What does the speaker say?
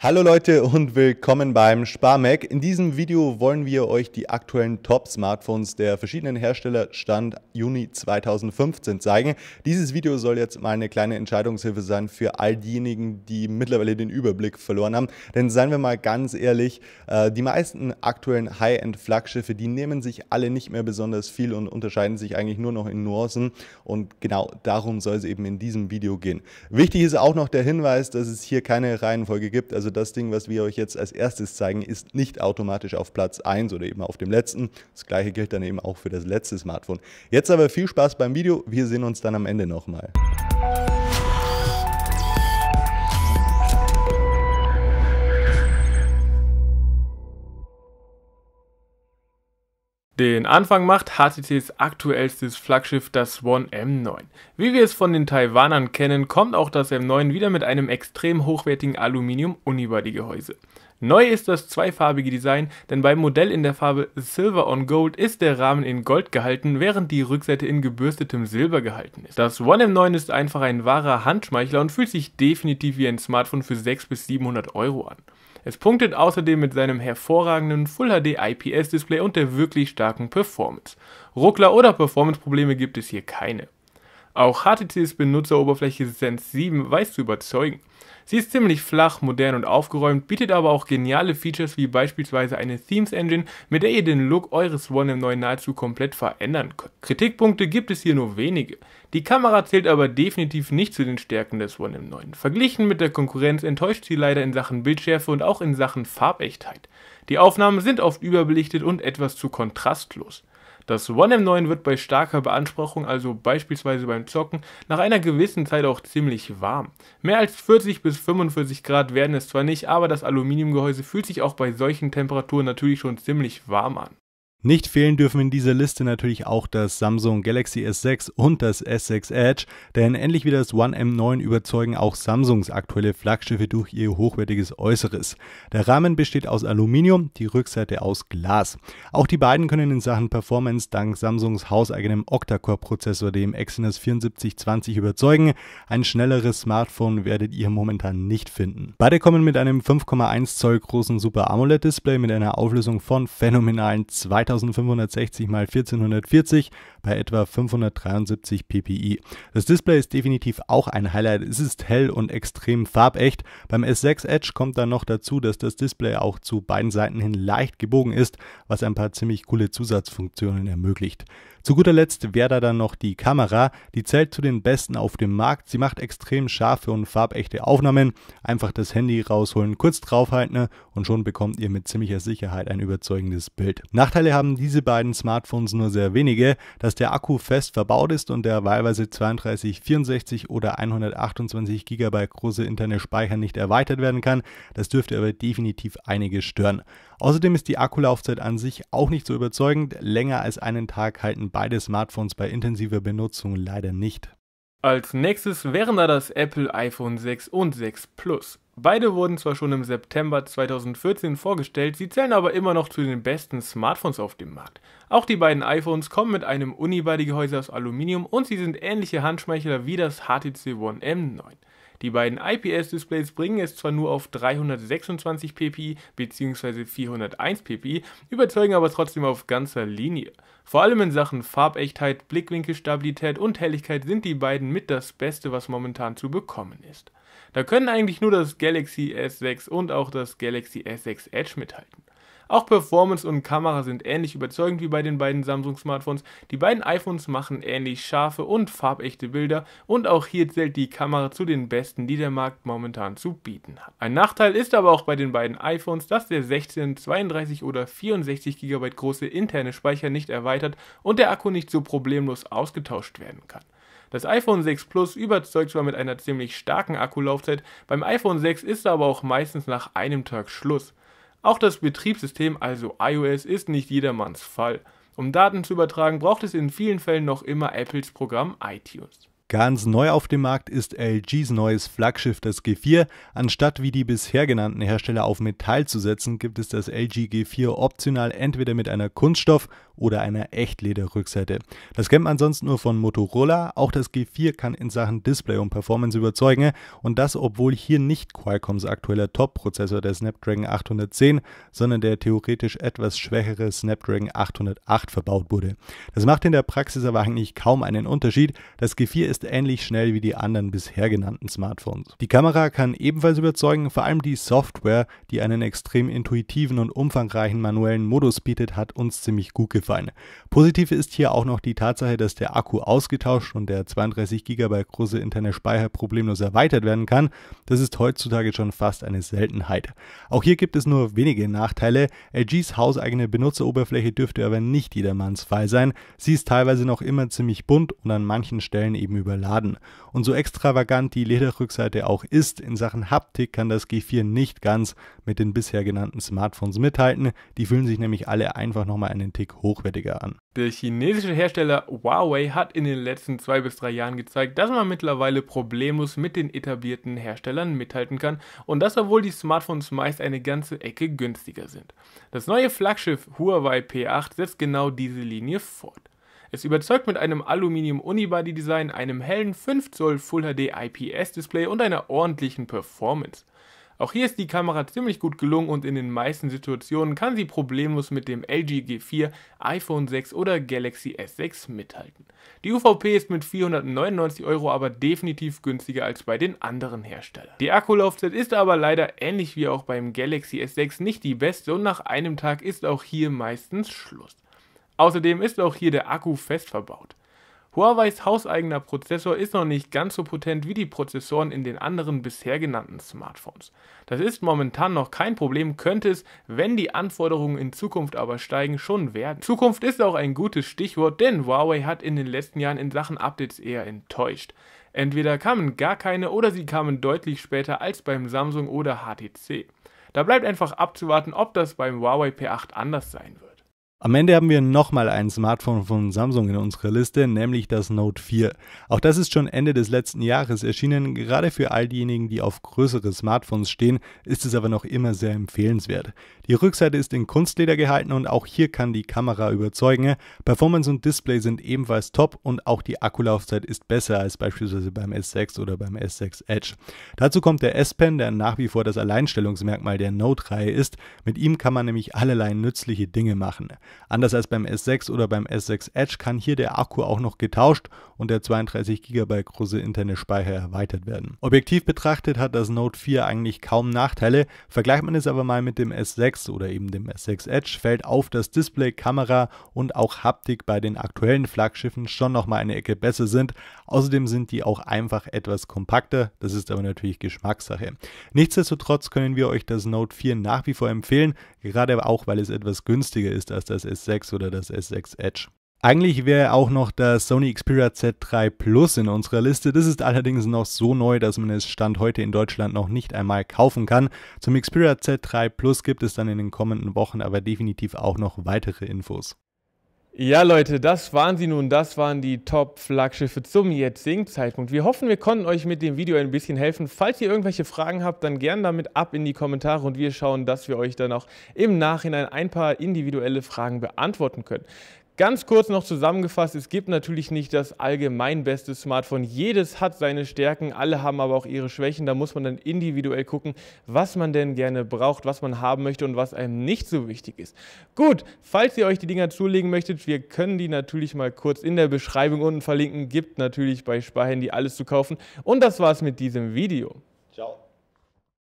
Hallo Leute und willkommen beim Sparmac. In diesem Video wollen wir euch die aktuellen Top-Smartphones der verschiedenen Hersteller Stand Juni 2015 zeigen. Dieses Video soll jetzt mal eine kleine Entscheidungshilfe sein für all diejenigen, die mittlerweile den Überblick verloren haben. Denn seien wir mal ganz ehrlich, äh, die meisten aktuellen High-End-Flaggschiffe, die nehmen sich alle nicht mehr besonders viel und unterscheiden sich eigentlich nur noch in Nuancen. Und genau darum soll es eben in diesem Video gehen. Wichtig ist auch noch der Hinweis, dass es hier keine Reihenfolge gibt. Also also das Ding, was wir euch jetzt als erstes zeigen, ist nicht automatisch auf Platz 1 oder eben auf dem letzten. Das gleiche gilt dann eben auch für das letzte Smartphone. Jetzt aber viel Spaß beim Video. Wir sehen uns dann am Ende nochmal. Den Anfang macht HTCs aktuellstes Flaggschiff, das One M9. Wie wir es von den Taiwanern kennen, kommt auch das M9 wieder mit einem extrem hochwertigen Aluminium-Unibody-Gehäuse. Neu ist das zweifarbige Design, denn beim Modell in der Farbe Silver on Gold ist der Rahmen in Gold gehalten, während die Rückseite in gebürstetem Silber gehalten ist. Das One M9 ist einfach ein wahrer Handschmeichler und fühlt sich definitiv wie ein Smartphone für 6 bis 700 Euro an. Es punktet außerdem mit seinem hervorragenden Full HD IPS Display und der wirklich starken Performance. Ruckler oder Performance Probleme gibt es hier keine. Auch HTCs Benutzeroberfläche Sense 7 weiß zu überzeugen. Sie ist ziemlich flach, modern und aufgeräumt, bietet aber auch geniale Features wie beispielsweise eine Themes Engine, mit der ihr den Look eures One M9 nahezu komplett verändern könnt. Kritikpunkte gibt es hier nur wenige. Die Kamera zählt aber definitiv nicht zu den Stärken des One M9. Verglichen mit der Konkurrenz enttäuscht sie leider in Sachen Bildschärfe und auch in Sachen Farbechtheit. Die Aufnahmen sind oft überbelichtet und etwas zu kontrastlos. Das m 9 wird bei starker Beanspruchung, also beispielsweise beim Zocken, nach einer gewissen Zeit auch ziemlich warm. Mehr als 40 bis 45 Grad werden es zwar nicht, aber das Aluminiumgehäuse fühlt sich auch bei solchen Temperaturen natürlich schon ziemlich warm an. Nicht fehlen dürfen in dieser Liste natürlich auch das Samsung Galaxy S6 und das S6 Edge, denn endlich wie das One M9 überzeugen auch Samsungs aktuelle Flaggschiffe durch ihr hochwertiges Äußeres. Der Rahmen besteht aus Aluminium, die Rückseite aus Glas. Auch die beiden können in Sachen Performance dank Samsungs hauseigenem Octa-Core-Prozessor, dem Exynos 7420, überzeugen. Ein schnelleres Smartphone werdet ihr momentan nicht finden. Beide kommen mit einem 5,1 Zoll großen Super AMOLED-Display mit einer Auflösung von phänomenalen 2 3560 x 1440 bei etwa 573 ppi. Das Display ist definitiv auch ein Highlight. Es ist hell und extrem farbecht. Beim S6 Edge kommt dann noch dazu, dass das Display auch zu beiden Seiten hin leicht gebogen ist, was ein paar ziemlich coole Zusatzfunktionen ermöglicht. Zu guter Letzt wäre da dann noch die Kamera. Die zählt zu den besten auf dem Markt. Sie macht extrem scharfe und farbechte Aufnahmen. Einfach das Handy rausholen, kurz draufhalten ne? und schon bekommt ihr mit ziemlicher Sicherheit ein überzeugendes Bild. Nachteile haben diese beiden Smartphones nur sehr wenige, dass der Akku fest verbaut ist und der wahlweise 32, 64 oder 128 GB große interne Speicher nicht erweitert werden kann. Das dürfte aber definitiv einige stören. Außerdem ist die Akkulaufzeit an sich auch nicht so überzeugend. Länger als einen Tag halten beide Smartphones bei intensiver Benutzung leider nicht. Als nächstes wären da das Apple iPhone 6 und 6 Plus. Beide wurden zwar schon im September 2014 vorgestellt, sie zählen aber immer noch zu den besten Smartphones auf dem Markt. Auch die beiden iPhones kommen mit einem Unibody-Gehäuse aus Aluminium und sie sind ähnliche Handschmeichler wie das HTC One M9. Die beiden IPS-Displays bringen es zwar nur auf 326 ppi bzw. 401 ppi, überzeugen aber trotzdem auf ganzer Linie. Vor allem in Sachen Farbechtheit, Blickwinkelstabilität und Helligkeit sind die beiden mit das Beste, was momentan zu bekommen ist. Da können eigentlich nur das Galaxy S6 und auch das Galaxy S6 Edge mithalten. Auch Performance und Kamera sind ähnlich überzeugend wie bei den beiden Samsung-Smartphones. Die beiden iPhones machen ähnlich scharfe und farbechte Bilder und auch hier zählt die Kamera zu den besten, die der Markt momentan zu bieten hat. Ein Nachteil ist aber auch bei den beiden iPhones, dass der 16, 32 oder 64 GB große interne Speicher nicht erweitert und der Akku nicht so problemlos ausgetauscht werden kann. Das iPhone 6 Plus überzeugt zwar mit einer ziemlich starken Akkulaufzeit, beim iPhone 6 ist aber auch meistens nach einem Tag Schluss. Auch das Betriebssystem, also iOS, ist nicht jedermanns Fall. Um Daten zu übertragen, braucht es in vielen Fällen noch immer Apples Programm iTunes. Ganz neu auf dem Markt ist LGs neues Flaggschiff, das G4. Anstatt wie die bisher genannten Hersteller auf Metall zu setzen, gibt es das LG G4 optional entweder mit einer Kunststoff- oder einer Echtlederrückseite. Das kennt man sonst nur von Motorola. Auch das G4 kann in Sachen Display und Performance überzeugen und das, obwohl hier nicht Qualcomms aktueller Top-Prozessor der Snapdragon 810, sondern der theoretisch etwas schwächere Snapdragon 808 verbaut wurde. Das macht in der Praxis aber eigentlich kaum einen Unterschied. Das G4 ist ist ähnlich schnell wie die anderen bisher genannten Smartphones. Die Kamera kann ebenfalls überzeugen, vor allem die Software, die einen extrem intuitiven und umfangreichen manuellen Modus bietet, hat uns ziemlich gut gefallen. Positiv ist hier auch noch die Tatsache, dass der Akku ausgetauscht und der 32 GB große interne Speicher problemlos erweitert werden kann. Das ist heutzutage schon fast eine Seltenheit. Auch hier gibt es nur wenige Nachteile. LGs hauseigene Benutzeroberfläche dürfte aber nicht jedermanns Fall sein. Sie ist teilweise noch immer ziemlich bunt und an manchen Stellen eben über überladen. Und so extravagant die Lederrückseite auch ist, in Sachen Haptik kann das G4 nicht ganz mit den bisher genannten Smartphones mithalten. Die fühlen sich nämlich alle einfach nochmal einen Tick hochwertiger an. Der chinesische Hersteller Huawei hat in den letzten zwei bis drei Jahren gezeigt, dass man mittlerweile problemlos mit den etablierten Herstellern mithalten kann und dass obwohl die Smartphones meist eine ganze Ecke günstiger sind. Das neue Flaggschiff Huawei P8 setzt genau diese Linie fort. Es überzeugt mit einem Aluminium Unibody Design, einem hellen 5 Zoll Full HD IPS Display und einer ordentlichen Performance. Auch hier ist die Kamera ziemlich gut gelungen und in den meisten Situationen kann sie problemlos mit dem LG G4, iPhone 6 oder Galaxy S6 mithalten. Die UVP ist mit 499 Euro aber definitiv günstiger als bei den anderen Herstellern. Die Akkulaufzeit ist aber leider ähnlich wie auch beim Galaxy S6 nicht die beste und nach einem Tag ist auch hier meistens Schluss. Außerdem ist auch hier der Akku fest verbaut. Huaweis hauseigener Prozessor ist noch nicht ganz so potent wie die Prozessoren in den anderen bisher genannten Smartphones. Das ist momentan noch kein Problem, könnte es, wenn die Anforderungen in Zukunft aber steigen, schon werden. Zukunft ist auch ein gutes Stichwort, denn Huawei hat in den letzten Jahren in Sachen Updates eher enttäuscht. Entweder kamen gar keine oder sie kamen deutlich später als beim Samsung oder HTC. Da bleibt einfach abzuwarten, ob das beim Huawei P8 anders sein wird. Am Ende haben wir nochmal ein Smartphone von Samsung in unserer Liste, nämlich das Note 4. Auch das ist schon Ende des letzten Jahres erschienen. Gerade für all diejenigen, die auf größere Smartphones stehen, ist es aber noch immer sehr empfehlenswert. Die Rückseite ist in Kunstleder gehalten und auch hier kann die Kamera überzeugen. Performance und Display sind ebenfalls top und auch die Akkulaufzeit ist besser als beispielsweise beim S6 oder beim S6 Edge. Dazu kommt der S-Pen, der nach wie vor das Alleinstellungsmerkmal der Note-Reihe ist. Mit ihm kann man nämlich allerlei nützliche Dinge machen. Anders als beim S6 oder beim S6 Edge kann hier der Akku auch noch getauscht und der 32 GB große interne Speicher erweitert werden. Objektiv betrachtet hat das Note 4 eigentlich kaum Nachteile. Vergleicht man es aber mal mit dem S6 oder eben dem S6 Edge, fällt auf, dass Display, Kamera und auch Haptik bei den aktuellen Flaggschiffen schon nochmal eine Ecke besser sind. Außerdem sind die auch einfach etwas kompakter. Das ist aber natürlich Geschmackssache. Nichtsdestotrotz können wir euch das Note 4 nach wie vor empfehlen gerade auch weil es etwas günstiger ist als das S6 oder das S6 Edge. Eigentlich wäre auch noch das Sony Xperia Z3 Plus in unserer Liste. Das ist allerdings noch so neu, dass man es Stand heute in Deutschland noch nicht einmal kaufen kann. Zum Xperia Z3 Plus gibt es dann in den kommenden Wochen aber definitiv auch noch weitere Infos. Ja, Leute, das waren sie nun. Das waren die Top-Flaggschiffe zum jetzigen Zeitpunkt. Wir hoffen, wir konnten euch mit dem Video ein bisschen helfen. Falls ihr irgendwelche Fragen habt, dann gerne damit ab in die Kommentare und wir schauen, dass wir euch dann auch im Nachhinein ein paar individuelle Fragen beantworten können. Ganz kurz noch zusammengefasst, es gibt natürlich nicht das allgemein beste Smartphone. Jedes hat seine Stärken, alle haben aber auch ihre Schwächen. Da muss man dann individuell gucken, was man denn gerne braucht, was man haben möchte und was einem nicht so wichtig ist. Gut, falls ihr euch die Dinger zulegen möchtet, wir können die natürlich mal kurz in der Beschreibung unten verlinken. Gibt natürlich bei Sparhandy alles zu kaufen. Und das war's mit diesem Video. Ciao.